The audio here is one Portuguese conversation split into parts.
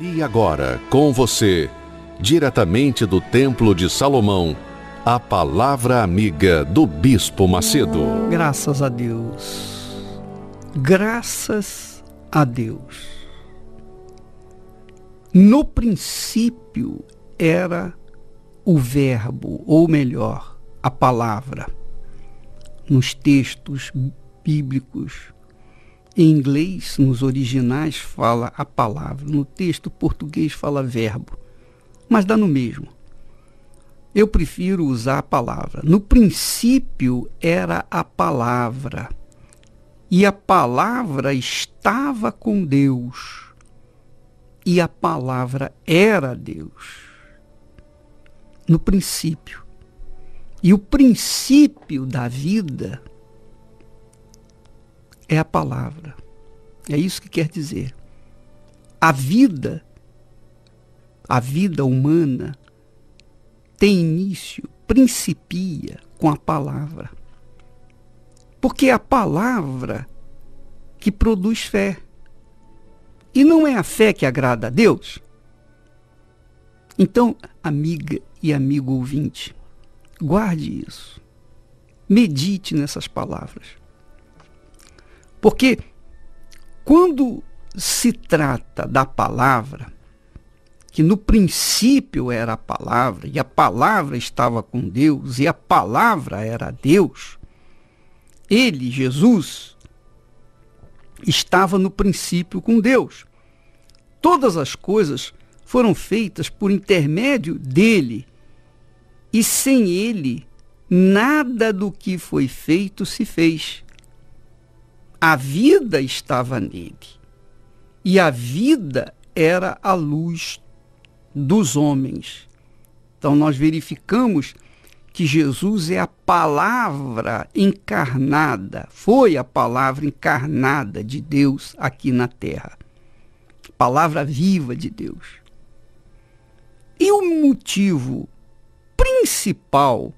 E agora, com você, diretamente do Templo de Salomão, a palavra amiga do Bispo Macedo. Graças a Deus. Graças a Deus. No princípio era o Verbo, ou melhor, a palavra. Nos textos bíblicos em inglês, nos originais, fala a palavra, no texto português fala verbo, mas dá no mesmo. Eu prefiro usar a palavra. No princípio era a palavra, e a palavra estava com Deus, e a palavra era Deus. No princípio. E o princípio da vida é a palavra. É isso que quer dizer. A vida, a vida humana, tem início, principia com a palavra. Porque é a palavra que produz fé. E não é a fé que agrada a Deus? Então, amiga e amigo ouvinte, guarde isso. Medite nessas palavras. Porque quando se trata da palavra, que no princípio era a palavra, e a palavra estava com Deus, e a palavra era Deus, ele, Jesus, estava no princípio com Deus. Todas as coisas foram feitas por intermédio dele, e sem ele, nada do que foi feito se fez. A vida estava nele. E a vida era a luz dos homens. Então nós verificamos que Jesus é a palavra encarnada, foi a palavra encarnada de Deus aqui na terra. Palavra viva de Deus. E o motivo principal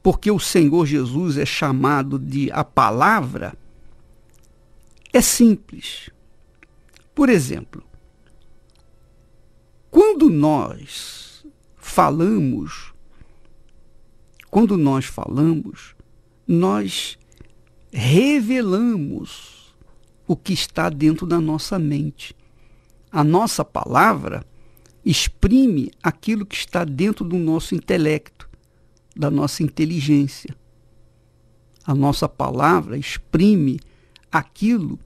porque o Senhor Jesus é chamado de a palavra é simples. Por exemplo, quando nós falamos, quando nós falamos, nós revelamos o que está dentro da nossa mente. A nossa palavra exprime aquilo que está dentro do nosso intelecto, da nossa inteligência. A nossa palavra exprime aquilo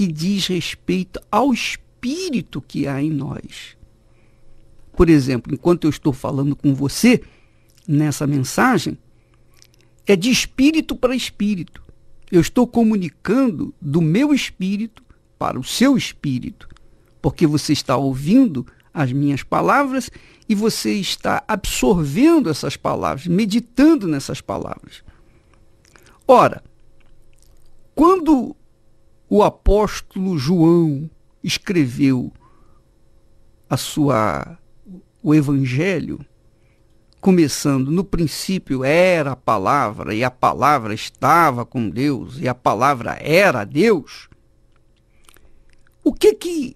que diz respeito ao espírito que há em nós. Por exemplo, enquanto eu estou falando com você nessa mensagem, é de espírito para espírito. Eu estou comunicando do meu espírito para o seu espírito, porque você está ouvindo as minhas palavras e você está absorvendo essas palavras, meditando nessas palavras. Ora, quando o apóstolo João escreveu a sua o evangelho começando no princípio era a palavra e a palavra estava com Deus e a palavra era Deus. O que que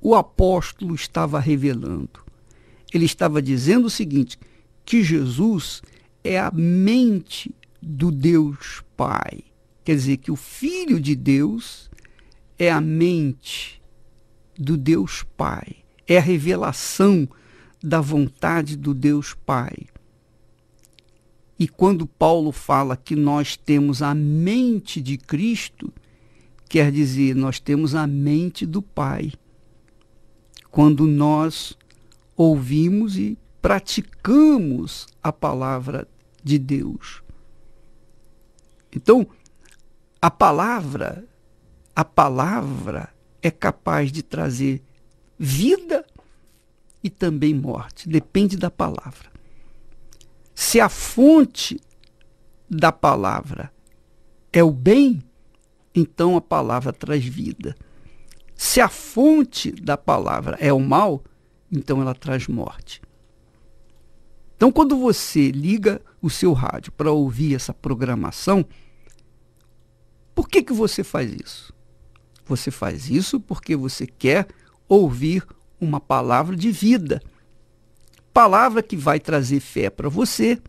o apóstolo estava revelando? Ele estava dizendo o seguinte, que Jesus é a mente do Deus Pai Quer dizer que o Filho de Deus é a mente do Deus Pai, é a revelação da vontade do Deus Pai. E quando Paulo fala que nós temos a mente de Cristo, quer dizer, nós temos a mente do Pai. Quando nós ouvimos e praticamos a palavra de Deus. Então, a palavra, a palavra é capaz de trazer vida e também morte, depende da palavra. Se a fonte da palavra é o bem, então a palavra traz vida. Se a fonte da palavra é o mal, então ela traz morte. Então, quando você liga o seu rádio para ouvir essa programação, por que, que você faz isso? Você faz isso porque você quer ouvir uma palavra de vida. Palavra que vai trazer fé para você,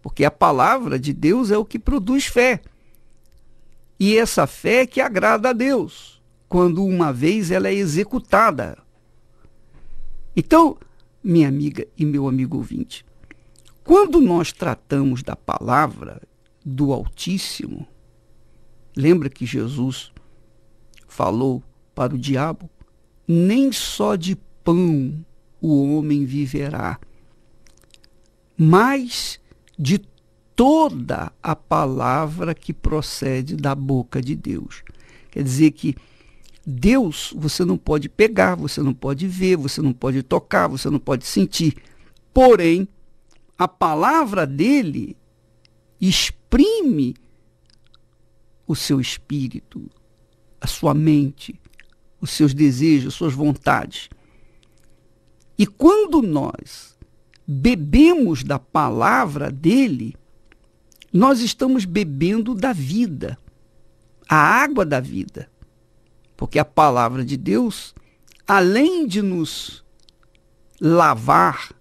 porque a palavra de Deus é o que produz fé. E essa fé é que agrada a Deus, quando uma vez ela é executada. Então, minha amiga e meu amigo ouvinte, quando nós tratamos da palavra do Altíssimo, Lembra que Jesus falou para o diabo: nem só de pão o homem viverá, mas de toda a palavra que procede da boca de Deus. Quer dizer que Deus você não pode pegar, você não pode ver, você não pode tocar, você não pode sentir. Porém, a palavra dele exprime o seu espírito, a sua mente, os seus desejos, suas vontades. E quando nós bebemos da palavra dele, nós estamos bebendo da vida, a água da vida. Porque a palavra de Deus, além de nos lavar,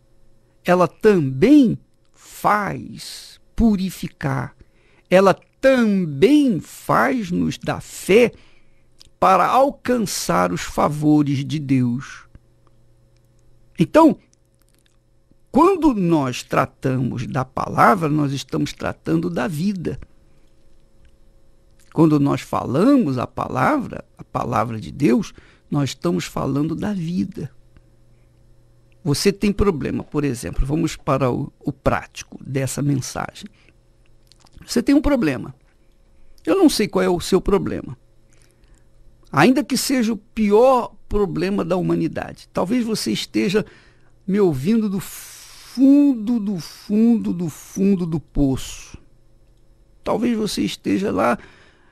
ela também faz purificar, ela também faz-nos da fé para alcançar os favores de Deus. Então, quando nós tratamos da palavra, nós estamos tratando da vida. Quando nós falamos a palavra, a palavra de Deus, nós estamos falando da vida. Você tem problema, por exemplo, vamos para o, o prático dessa mensagem você tem um problema. Eu não sei qual é o seu problema. Ainda que seja o pior problema da humanidade. Talvez você esteja me ouvindo do fundo, do fundo, do fundo do poço. Talvez você esteja lá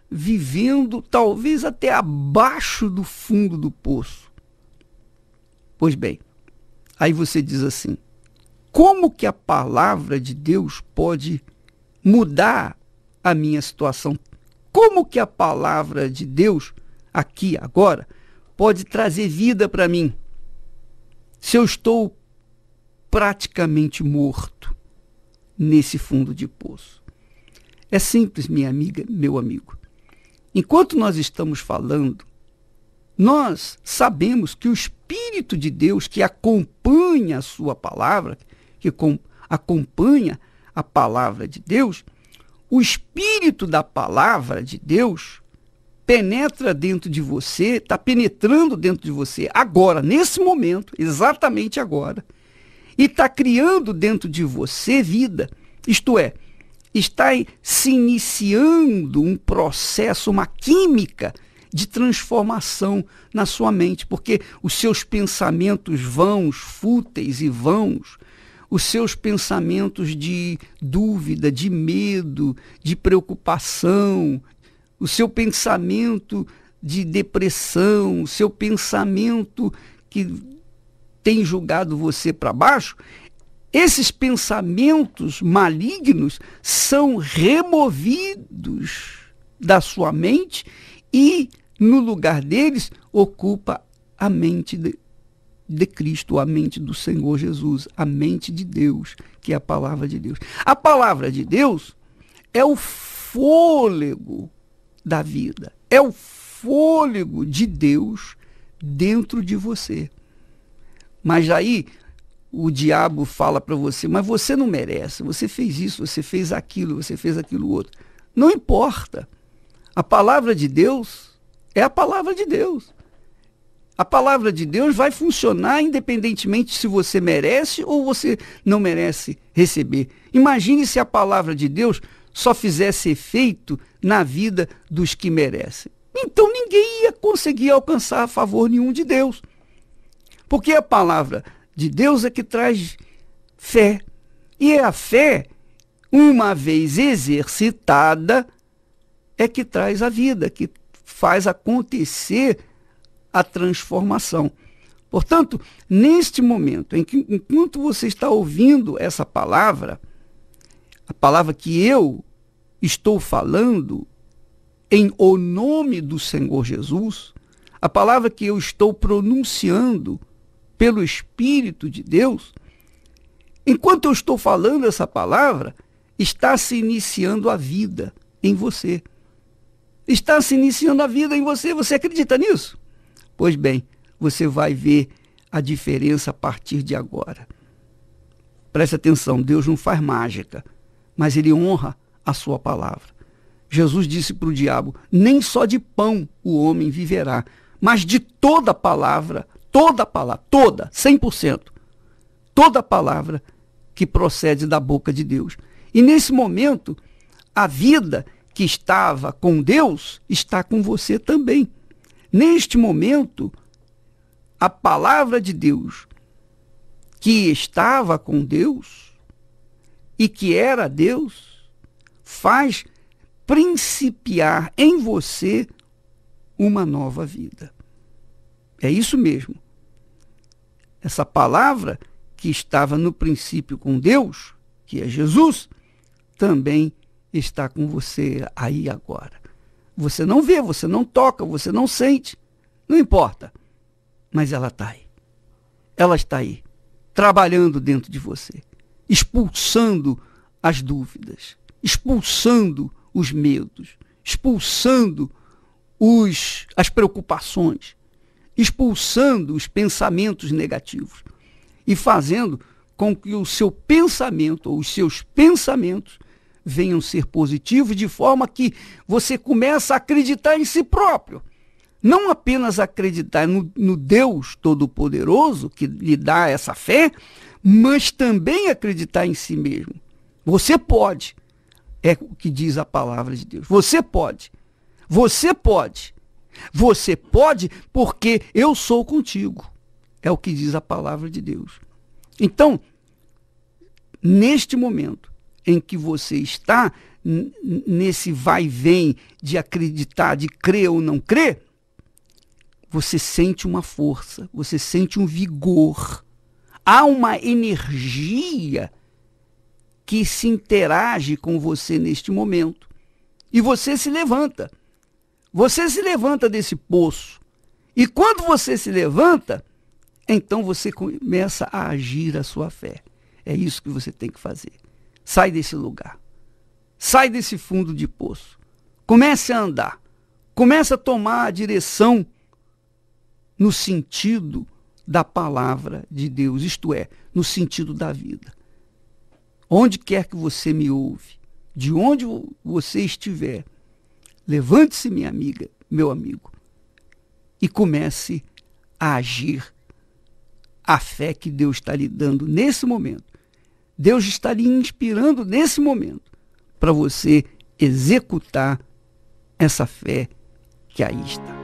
vivendo, talvez até abaixo do fundo do poço. Pois bem, aí você diz assim: como que a palavra de Deus pode mudar a minha situação. Como que a palavra de Deus, aqui, agora, pode trazer vida para mim? Se eu estou praticamente morto nesse fundo de poço. É simples, minha amiga, meu amigo. Enquanto nós estamos falando, nós sabemos que o Espírito de Deus que acompanha a sua palavra, que acompanha a palavra de Deus, o espírito da palavra de Deus penetra dentro de você, está penetrando dentro de você agora, nesse momento, exatamente agora, e está criando dentro de você vida. Isto é, está se iniciando um processo, uma química de transformação na sua mente, porque os seus pensamentos vãos, fúteis e vãos, os seus pensamentos de dúvida, de medo, de preocupação, o seu pensamento de depressão, o seu pensamento que tem julgado você para baixo, esses pensamentos malignos são removidos da sua mente e no lugar deles ocupa a mente de de Cristo, a mente do Senhor Jesus, a mente de Deus, que é a palavra de Deus. A palavra de Deus é o fôlego da vida, é o fôlego de Deus dentro de você. Mas aí o diabo fala para você, mas você não merece, você fez isso, você fez aquilo, você fez aquilo outro. Não importa. A palavra de Deus é a palavra de Deus. A palavra de Deus vai funcionar independentemente se você merece ou você não merece receber. Imagine se a palavra de Deus só fizesse efeito na vida dos que merecem. Então ninguém ia conseguir alcançar favor nenhum de Deus. Porque a palavra de Deus é que traz fé. E é a fé, uma vez exercitada, é que traz a vida, que faz acontecer a transformação. Portanto, neste momento em que enquanto você está ouvindo essa palavra, a palavra que eu estou falando em o nome do Senhor Jesus, a palavra que eu estou pronunciando pelo espírito de Deus, enquanto eu estou falando essa palavra, está se iniciando a vida em você. Está se iniciando a vida em você, você acredita nisso? Pois bem, você vai ver a diferença a partir de agora. Preste atenção, Deus não faz mágica, mas ele honra a sua palavra. Jesus disse para o diabo: nem só de pão o homem viverá, mas de toda palavra, toda palavra, toda, 100%, toda palavra que procede da boca de Deus. E nesse momento, a vida que estava com Deus está com você também. Neste momento, a palavra de Deus, que estava com Deus e que era Deus, faz principiar em você uma nova vida. É isso mesmo. Essa palavra que estava no princípio com Deus, que é Jesus, também está com você aí agora. Você não vê, você não toca, você não sente. Não importa. Mas ela está aí. Ela está aí, trabalhando dentro de você, expulsando as dúvidas, expulsando os medos, expulsando os, as preocupações, expulsando os pensamentos negativos e fazendo com que o seu pensamento ou os seus pensamentos venham ser positivos, de forma que você começa a acreditar em si próprio. Não apenas acreditar no, no Deus Todo-Poderoso, que lhe dá essa fé, mas também acreditar em si mesmo. Você pode. É o que diz a palavra de Deus. Você pode. Você pode. Você pode porque eu sou contigo. É o que diz a palavra de Deus. Então, neste momento, em que você está, nesse vai e vem de acreditar, de crer ou não crer, você sente uma força, você sente um vigor. Há uma energia que se interage com você neste momento. E você se levanta. Você se levanta desse poço. E quando você se levanta, então você começa a agir a sua fé. É isso que você tem que fazer. Sai desse lugar. Sai desse fundo de poço. Comece a andar. Comece a tomar a direção no sentido da palavra de Deus, isto é, no sentido da vida. Onde quer que você me ouve, de onde você estiver, levante-se, minha amiga, meu amigo, e comece a agir a fé que Deus está lhe dando nesse momento Deus está lhe inspirando nesse momento para você executar essa fé que aí está.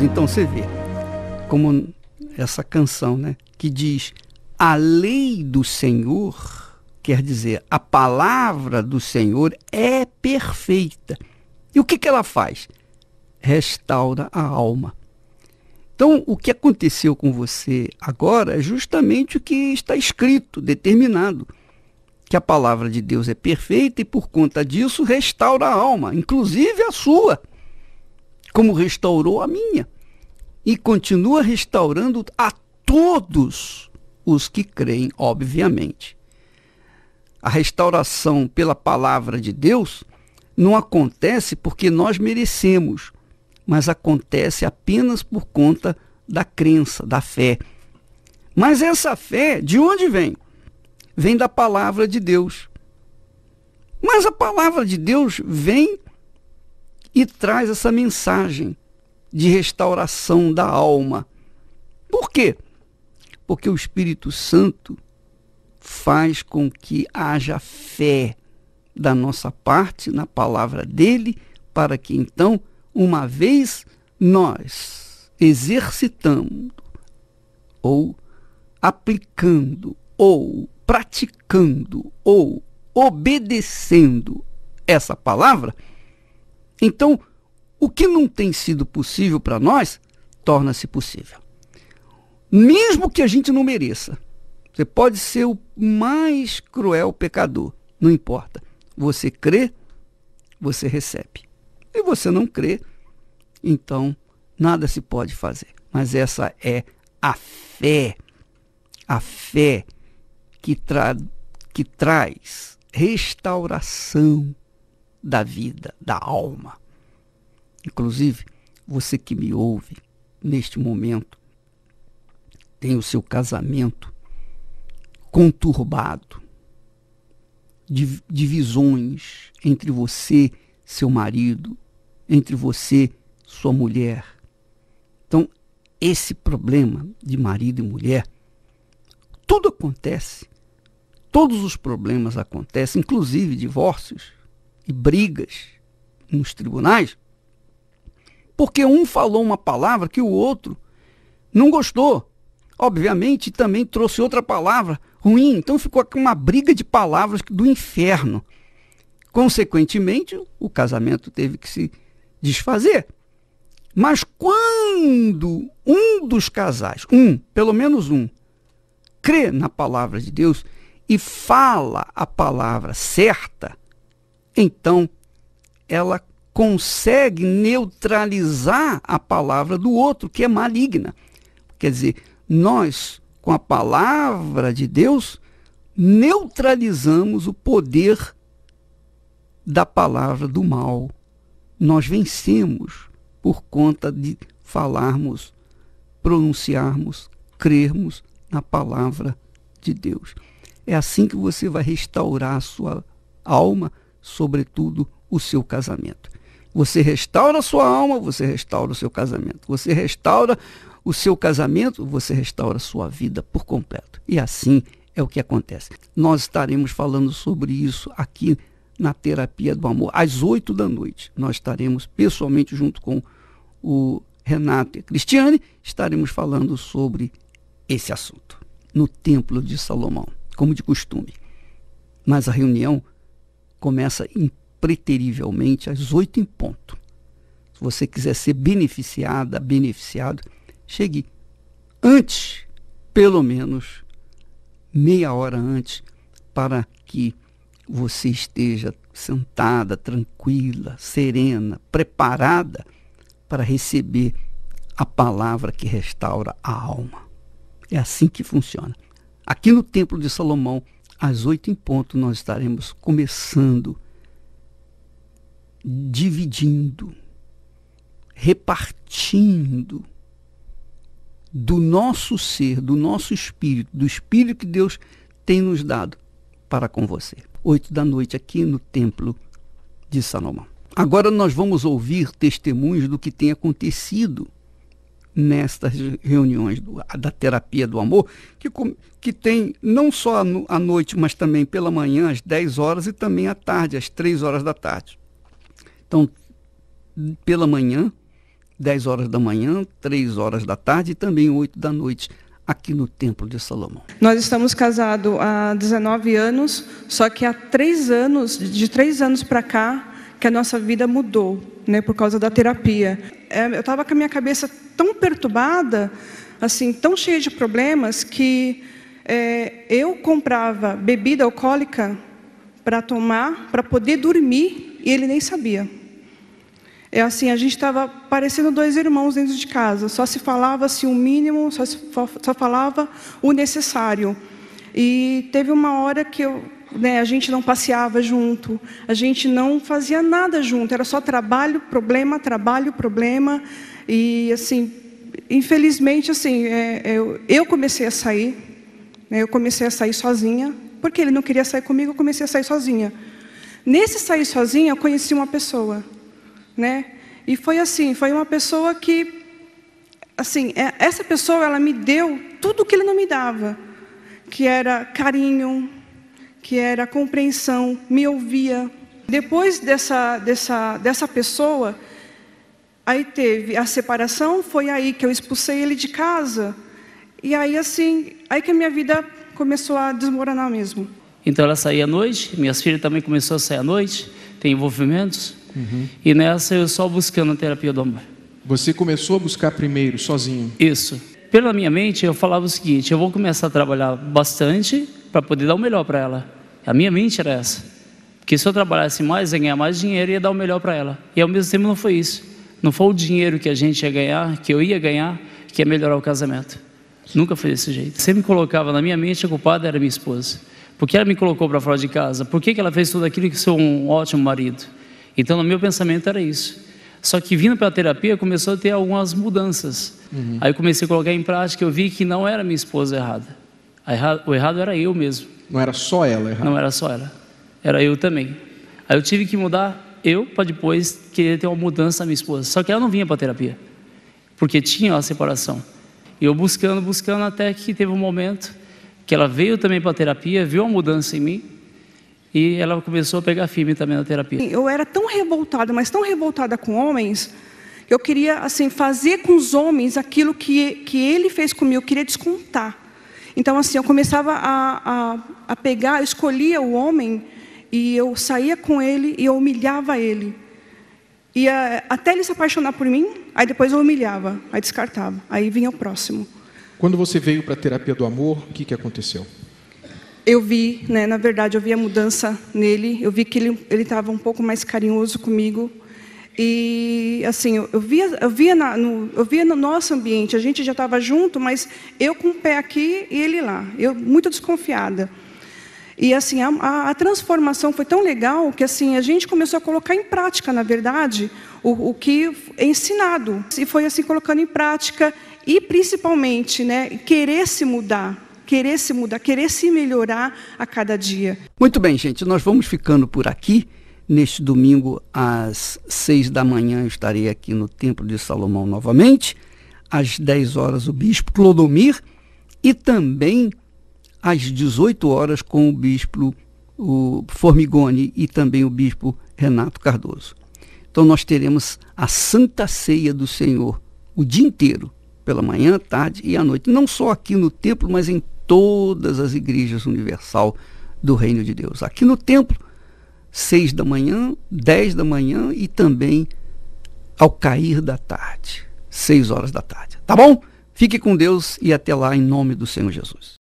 Então você vê como essa canção, né, que diz: "A lei do Senhor", quer dizer, a palavra do Senhor é perfeita. E o que que ela faz? Restaura a alma. Então, o que aconteceu com você agora é justamente o que está escrito, determinado que a palavra de Deus é perfeita e por conta disso restaura a alma, inclusive a sua como restaurou a minha. E continua restaurando a todos os que creem, obviamente. A restauração pela palavra de Deus não acontece porque nós merecemos, mas acontece apenas por conta da crença, da fé. Mas essa fé, de onde vem? Vem da palavra de Deus. Mas a palavra de Deus vem e traz essa mensagem de restauração da alma. Por quê? Porque o Espírito Santo faz com que haja fé da nossa parte na palavra dele, para que então, uma vez nós exercitando ou aplicando ou praticando ou obedecendo essa palavra, então, o que não tem sido possível para nós, torna-se possível. Mesmo que a gente não mereça. Você pode ser o mais cruel pecador, não importa. Você crê, você recebe. E você não crê, então nada se pode fazer. Mas essa é a fé, a fé que, tra que traz restauração da vida, da alma. Inclusive, você que me ouve neste momento tem o seu casamento conturbado, divisões entre você, seu marido, entre você, sua mulher. Então, esse problema de marido e mulher, tudo acontece. Todos os problemas acontecem, inclusive divórcios e brigas nos tribunais, porque um falou uma palavra que o outro não gostou. Obviamente, também trouxe outra palavra ruim. Então, ficou uma briga de palavras do inferno. Consequentemente, o casamento teve que se desfazer. Mas quando um dos casais, um, pelo menos um, crê na palavra de Deus e fala a palavra certa, então ela consegue neutralizar a palavra do outro, que é maligna. Quer dizer, nós, com a palavra de Deus, neutralizamos o poder da palavra do mal. Nós vencemos por conta de falarmos, pronunciarmos, crermos na palavra de Deus. É assim que você vai restaurar a sua alma sobretudo, o seu casamento. Você restaura a sua alma, você restaura o seu casamento. Você restaura o seu casamento, você restaura a sua vida por completo. E assim é o que acontece. Nós estaremos falando sobre isso aqui na Terapia do Amor, às 8 da noite. Nós estaremos pessoalmente junto com o Renato e a Cristiane, estaremos falando sobre esse assunto no Templo de Salomão, como de costume. Mas a reunião começa impreterivelmente às oito em ponto. Se você quiser ser beneficiada, beneficiado, chegue antes, pelo menos meia hora antes, para que você esteja sentada, tranquila, serena, preparada para receber a palavra que restaura a alma. É assim que funciona. Aqui no Templo de Salomão, às oito em ponto, nós estaremos começando, dividindo, repartindo do nosso ser, do nosso espírito, do espírito que Deus tem nos dado para com você. Oito da noite aqui no Templo de Salomão. Agora nós vamos ouvir testemunhos do que tem acontecido nestas reuniões do, da terapia do amor, que, que tem não só à noite, mas também pela manhã, às 10 horas, e também à tarde, às 3 horas da tarde. Então, pela manhã, 10 horas da manhã, 3 horas da tarde e também 8 da noite, aqui no Templo de Salomão. Nós estamos casados há 19 anos, só que há 3 anos, de 3 anos para cá, que a nossa vida mudou, né, por causa da terapia. É, eu estava com a minha cabeça tão perturbada, assim, tão cheia de problemas que é, eu comprava bebida alcoólica para tomar, para poder dormir, e ele nem sabia. É assim, a gente estava parecendo dois irmãos dentro de casa, só se falava assim, o mínimo, só, se, só falava o necessário. E teve uma hora que eu né, a gente não passeava junto, a gente não fazia nada junto, era só trabalho, problema, trabalho, problema. E, assim, infelizmente, assim, é, é, eu, eu comecei a sair, né, eu comecei a sair sozinha, porque ele não queria sair comigo, eu comecei a sair sozinha. Nesse sair sozinha, eu conheci uma pessoa, né? E foi assim, foi uma pessoa que, assim, é, essa pessoa, ela me deu tudo o que ele não me dava, que era carinho, que era compreensão, me ouvia. Depois dessa, dessa, dessa pessoa, aí teve a separação, foi aí que eu expulsei ele de casa. E aí, assim, aí que a minha vida começou a desmoronar mesmo. Então ela saía à noite, minhas filhas também começou a sair à noite, tem envolvimentos. Uhum. E nessa eu só buscando a terapia do amor. Você começou a buscar primeiro, sozinho? Isso. Pela minha mente, eu falava o seguinte: eu vou começar a trabalhar bastante para poder dar o melhor para ela. A minha mente era essa. Que se eu trabalhasse mais, ia ganhar mais dinheiro e ia dar o melhor para ela. E ao mesmo tempo não foi isso. Não foi o dinheiro que a gente ia ganhar, que eu ia ganhar, que ia melhorar o casamento. Nunca foi desse jeito. Sempre me colocava na minha mente, a culpada era minha esposa. Por que ela me colocou para fora de casa? Por que, que ela fez tudo aquilo que sou um ótimo marido? Então, no meu pensamento era isso. Só que vindo para a terapia, começou a ter algumas mudanças. Uhum. Aí eu comecei a colocar em prática, eu vi que não era minha esposa errada. O errado era eu mesmo. Não era só ela errada. Não era só ela. Era eu também. Aí eu tive que mudar eu para depois querer ter uma mudança na minha esposa. Só que ela não vinha para terapia, porque tinha a separação. E eu buscando, buscando até que teve um momento que ela veio também para terapia, viu a mudança em mim e ela começou a pegar firme também na terapia. Eu era tão revoltada, mas tão revoltada com homens, eu queria assim fazer com os homens aquilo que que ele fez comigo, eu queria descontar. Então, assim, eu começava a, a, a pegar, eu escolhia o homem e eu saía com ele e eu humilhava ele. E a, eh, até ele se apaixonar por mim, aí depois eu humilhava, aí descartava, aí vinha o próximo. Quando você veio para a terapia do amor, o que, que aconteceu? Eu vi, né, na verdade, eu vi a mudança nele, eu vi que ele estava um pouco mais carinhoso comigo, e assim, eu via, eu via, na, no, eu via no nosso ambiente, a gente já estava junto, mas eu com o pé aqui e ele lá. Eu muito desconfiada. E assim, a, a, transformação foi tão legal que assim a gente começou a colocar em prática, na verdade, o, o que é ensinado. E foi assim colocando em prática e principalmente, né, querer se mudar querer se mudar, querer se melhorar a cada dia. Muito bem, gente, nós vamos ficando por aqui. Neste domingo, às seis da manhã, estarei aqui no Templo de Salomão novamente. Às dez horas, o Bispo Clodomir. E também às 18 horas com o Bispo o Formigoni e também o Bispo Renato Cardoso. Então, nós teremos a Santa Ceia do Senhor o dia inteiro, pela manhã, tarde e à noite. Não só aqui no templo, mas em todas as igrejas universal do Reino de Deus. Aqui no templo, 6 da manhã, 10 da manhã e também ao cair da tarde, 6 horas da tarde. Tá bom? Fique com Deus e até lá em nome do Senhor Jesus.